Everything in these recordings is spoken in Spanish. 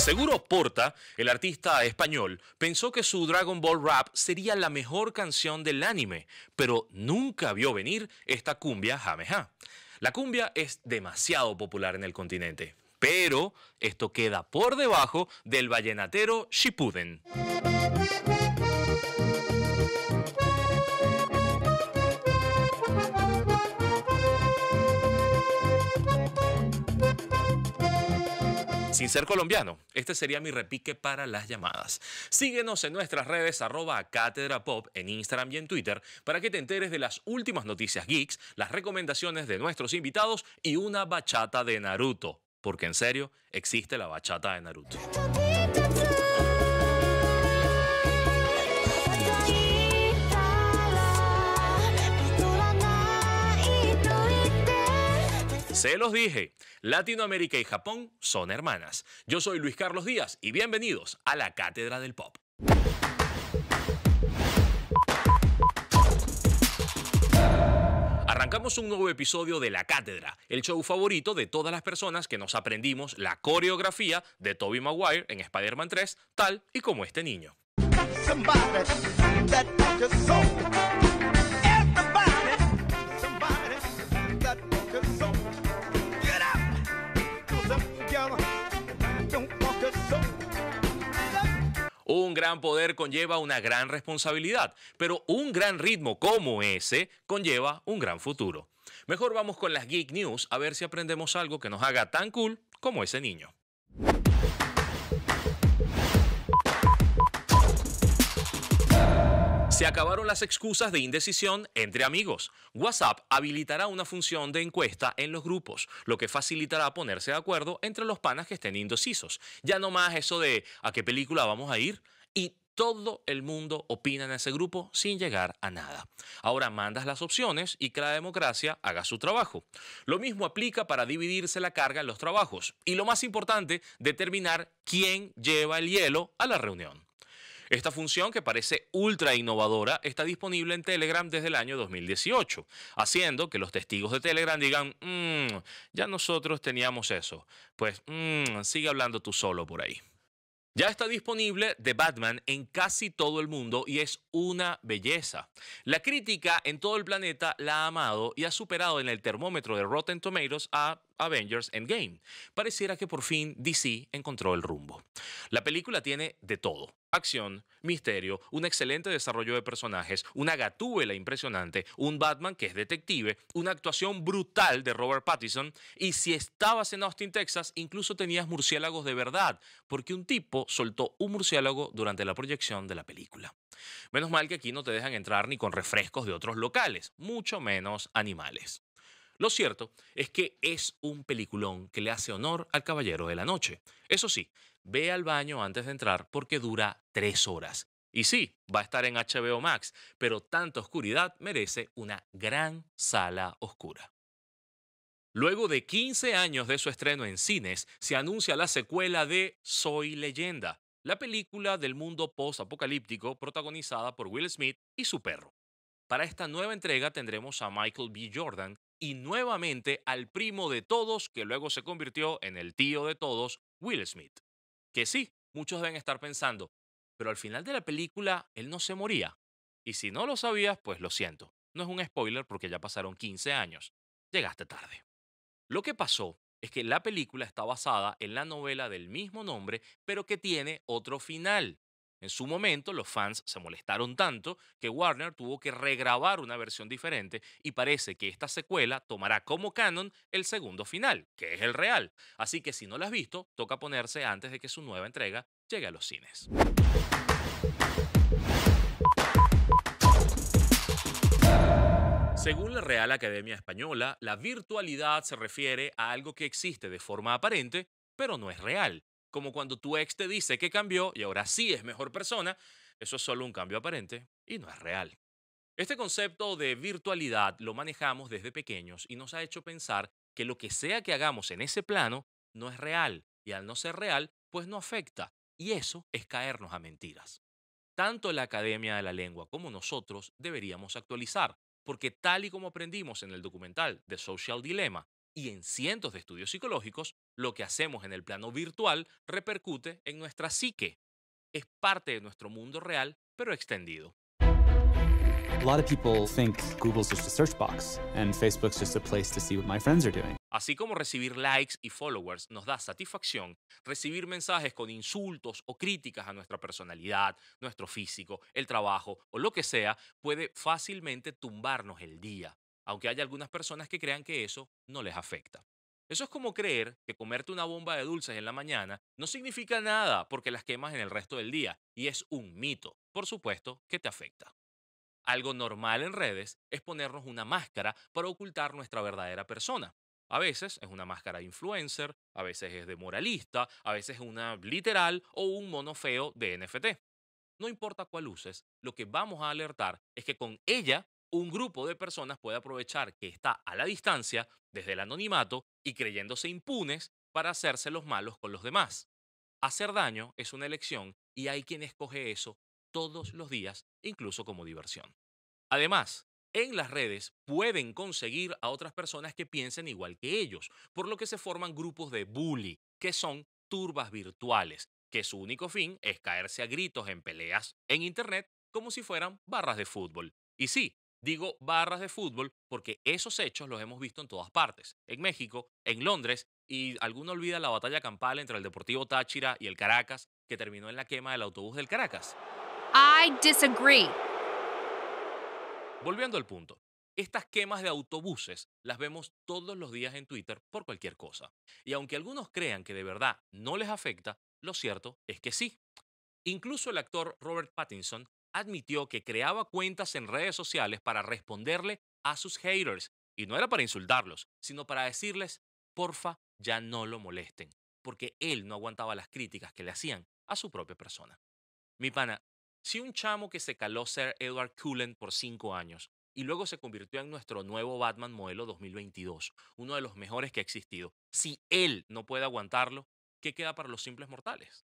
Seguro Porta, el artista español, pensó que su Dragon Ball Rap sería la mejor canción del anime, pero nunca vio venir esta cumbia jameja. La cumbia es demasiado popular en el continente, pero esto queda por debajo del vallenatero Shippuden. sin ser colombiano. Este sería mi repique para las llamadas. Síguenos en nuestras redes arroba cátedra pop en Instagram y en Twitter para que te enteres de las últimas noticias geeks, las recomendaciones de nuestros invitados y una bachata de Naruto. Porque en serio, existe la bachata de Naruto. Se los dije, Latinoamérica y Japón son hermanas. Yo soy Luis Carlos Díaz y bienvenidos a la Cátedra del Pop. Arrancamos un nuevo episodio de La Cátedra, el show favorito de todas las personas que nos aprendimos la coreografía de Toby Maguire en Spider-Man 3, tal y como este niño. gran poder conlleva una gran responsabilidad, pero un gran ritmo como ese conlleva un gran futuro. Mejor vamos con las Geek News a ver si aprendemos algo que nos haga tan cool como ese niño. Se acabaron las excusas de indecisión entre amigos. WhatsApp habilitará una función de encuesta en los grupos, lo que facilitará ponerse de acuerdo entre los panas que estén indecisos. Ya no más eso de ¿a qué película vamos a ir? y todo el mundo opina en ese grupo sin llegar a nada. Ahora mandas las opciones y que la democracia haga su trabajo. Lo mismo aplica para dividirse la carga en los trabajos y lo más importante, determinar quién lleva el hielo a la reunión. Esta función, que parece ultra innovadora, está disponible en Telegram desde el año 2018, haciendo que los testigos de Telegram digan, mm, ya nosotros teníamos eso, pues mm, sigue hablando tú solo por ahí. Ya está disponible The Batman en casi todo el mundo y es una belleza. La crítica en todo el planeta la ha amado y ha superado en el termómetro de Rotten Tomatoes a Avengers Endgame. Pareciera que por fin DC encontró el rumbo. La película tiene de todo. Acción, misterio, un excelente desarrollo de personajes, una gatúbela impresionante, un Batman que es detective, una actuación brutal de Robert Pattinson y si estabas en Austin, Texas, incluso tenías murciélagos de verdad, porque un tipo soltó un murciélago durante la proyección de la película. Menos mal que aquí no te dejan entrar ni con refrescos de otros locales, mucho menos animales. Lo cierto es que es un peliculón que le hace honor al Caballero de la Noche. Eso sí, ve al baño antes de entrar porque dura tres horas. Y sí, va a estar en HBO Max, pero tanta oscuridad merece una gran sala oscura. Luego de 15 años de su estreno en cines, se anuncia la secuela de Soy leyenda, la película del mundo post-apocalíptico protagonizada por Will Smith y su perro. Para esta nueva entrega tendremos a Michael B. Jordan y nuevamente al primo de todos, que luego se convirtió en el tío de todos, Will Smith. Que sí, muchos deben estar pensando, pero al final de la película él no se moría. Y si no lo sabías, pues lo siento. No es un spoiler porque ya pasaron 15 años. Llegaste tarde. Lo que pasó es que la película está basada en la novela del mismo nombre, pero que tiene otro final. En su momento, los fans se molestaron tanto que Warner tuvo que regrabar una versión diferente y parece que esta secuela tomará como canon el segundo final, que es el real. Así que si no la has visto, toca ponerse antes de que su nueva entrega llegue a los cines. Según la Real Academia Española, la virtualidad se refiere a algo que existe de forma aparente, pero no es real como cuando tu ex te dice que cambió y ahora sí es mejor persona, eso es solo un cambio aparente y no es real. Este concepto de virtualidad lo manejamos desde pequeños y nos ha hecho pensar que lo que sea que hagamos en ese plano no es real y al no ser real, pues no afecta. Y eso es caernos a mentiras. Tanto la Academia de la Lengua como nosotros deberíamos actualizar, porque tal y como aprendimos en el documental The Social Dilemma, y en cientos de estudios psicológicos, lo que hacemos en el plano virtual repercute en nuestra psique. Es parte de nuestro mundo real, pero extendido. Así como recibir likes y followers nos da satisfacción, recibir mensajes con insultos o críticas a nuestra personalidad, nuestro físico, el trabajo o lo que sea puede fácilmente tumbarnos el día aunque hay algunas personas que crean que eso no les afecta. Eso es como creer que comerte una bomba de dulces en la mañana no significa nada porque las quemas en el resto del día, y es un mito, por supuesto, que te afecta. Algo normal en redes es ponernos una máscara para ocultar nuestra verdadera persona. A veces es una máscara de influencer, a veces es de moralista, a veces es una literal o un mono feo de NFT. No importa cuál uses, lo que vamos a alertar es que con ella un grupo de personas puede aprovechar que está a la distancia, desde el anonimato, y creyéndose impunes para hacerse los malos con los demás. Hacer daño es una elección y hay quien escoge eso todos los días, incluso como diversión. Además, en las redes pueden conseguir a otras personas que piensen igual que ellos, por lo que se forman grupos de bully, que son turbas virtuales, que su único fin es caerse a gritos en peleas en Internet como si fueran barras de fútbol. Y sí, Digo barras de fútbol porque esos hechos los hemos visto en todas partes, en México, en Londres, y alguno olvida la batalla campal entre el Deportivo Táchira y el Caracas, que terminó en la quema del autobús del Caracas. I disagree. Volviendo al punto, estas quemas de autobuses las vemos todos los días en Twitter por cualquier cosa. Y aunque algunos crean que de verdad no les afecta, lo cierto es que sí. Incluso el actor Robert Pattinson admitió que creaba cuentas en redes sociales para responderle a sus haters. Y no era para insultarlos, sino para decirles, porfa, ya no lo molesten, porque él no aguantaba las críticas que le hacían a su propia persona. Mi pana, si un chamo que se caló ser Edward Cullen por cinco años y luego se convirtió en nuestro nuevo Batman modelo 2022, uno de los mejores que ha existido, si él no puede aguantarlo, ¿qué queda para los simples mortales?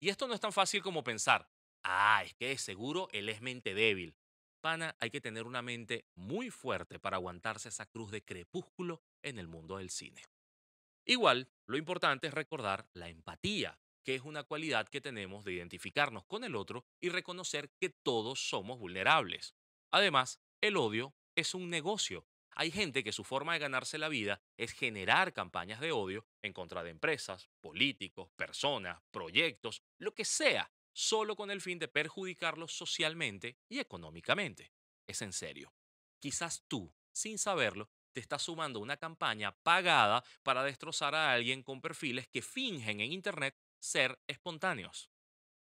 Y esto no es tan fácil como pensar, Ah, es que de seguro él es mente débil. Pana, hay que tener una mente muy fuerte para aguantarse esa cruz de crepúsculo en el mundo del cine. Igual, lo importante es recordar la empatía, que es una cualidad que tenemos de identificarnos con el otro y reconocer que todos somos vulnerables. Además, el odio es un negocio. Hay gente que su forma de ganarse la vida es generar campañas de odio en contra de empresas, políticos, personas, proyectos, lo que sea, solo con el fin de perjudicarlos socialmente y económicamente. Es en serio. Quizás tú, sin saberlo, te estás sumando a una campaña pagada para destrozar a alguien con perfiles que fingen en Internet ser espontáneos.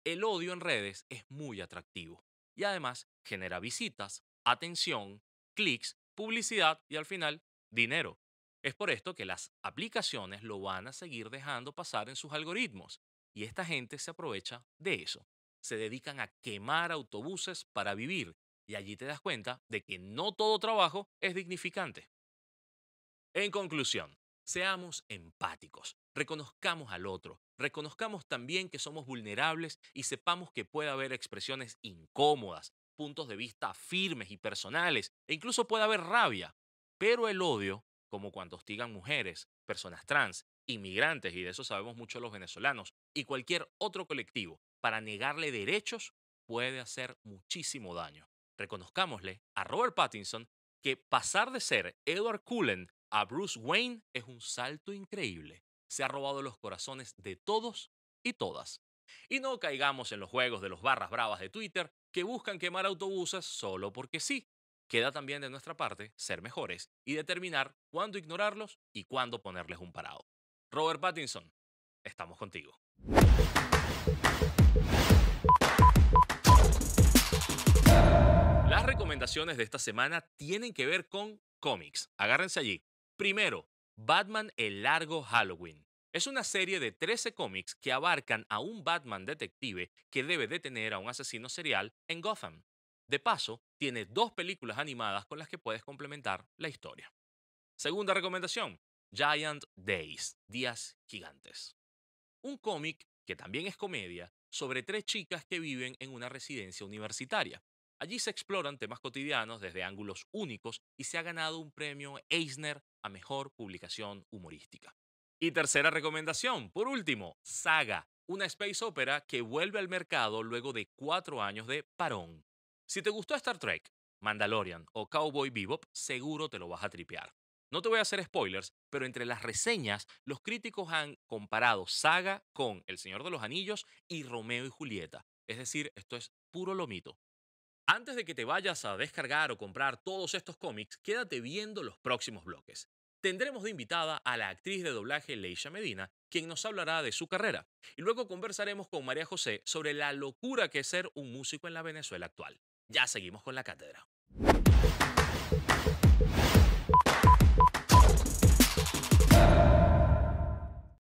El odio en redes es muy atractivo y además genera visitas, atención, clics, publicidad y al final dinero. Es por esto que las aplicaciones lo van a seguir dejando pasar en sus algoritmos y esta gente se aprovecha de eso. Se dedican a quemar autobuses para vivir. Y allí te das cuenta de que no todo trabajo es dignificante. En conclusión, seamos empáticos, reconozcamos al otro, reconozcamos también que somos vulnerables y sepamos que puede haber expresiones incómodas, puntos de vista firmes y personales, e incluso puede haber rabia. Pero el odio, como cuando hostigan mujeres, personas trans, inmigrantes, y de eso sabemos mucho los venezolanos, y cualquier otro colectivo para negarle derechos puede hacer muchísimo daño. Reconozcámosle a Robert Pattinson que pasar de ser Edward Cullen a Bruce Wayne es un salto increíble. Se ha robado los corazones de todos y todas. Y no caigamos en los juegos de los barras bravas de Twitter que buscan quemar autobuses solo porque sí. Queda también de nuestra parte ser mejores y determinar cuándo ignorarlos y cuándo ponerles un parado. Robert Pattinson, estamos contigo. Las recomendaciones de esta semana tienen que ver con cómics. Agárrense allí. Primero, Batman el largo Halloween. Es una serie de 13 cómics que abarcan a un Batman detective que debe detener a un asesino serial en Gotham. De paso, tiene dos películas animadas con las que puedes complementar la historia. Segunda recomendación, Giant Days, Días Gigantes un cómic que también es comedia, sobre tres chicas que viven en una residencia universitaria. Allí se exploran temas cotidianos desde ángulos únicos y se ha ganado un premio Eisner a Mejor Publicación Humorística. Y tercera recomendación, por último, Saga, una space opera que vuelve al mercado luego de cuatro años de parón. Si te gustó Star Trek, Mandalorian o Cowboy Bebop, seguro te lo vas a tripear. No te voy a hacer spoilers, pero entre las reseñas, los críticos han comparado Saga con El Señor de los Anillos y Romeo y Julieta. Es decir, esto es puro lomito. Antes de que te vayas a descargar o comprar todos estos cómics, quédate viendo los próximos bloques. Tendremos de invitada a la actriz de doblaje Leisha Medina, quien nos hablará de su carrera. Y luego conversaremos con María José sobre la locura que es ser un músico en la Venezuela actual. Ya seguimos con la cátedra.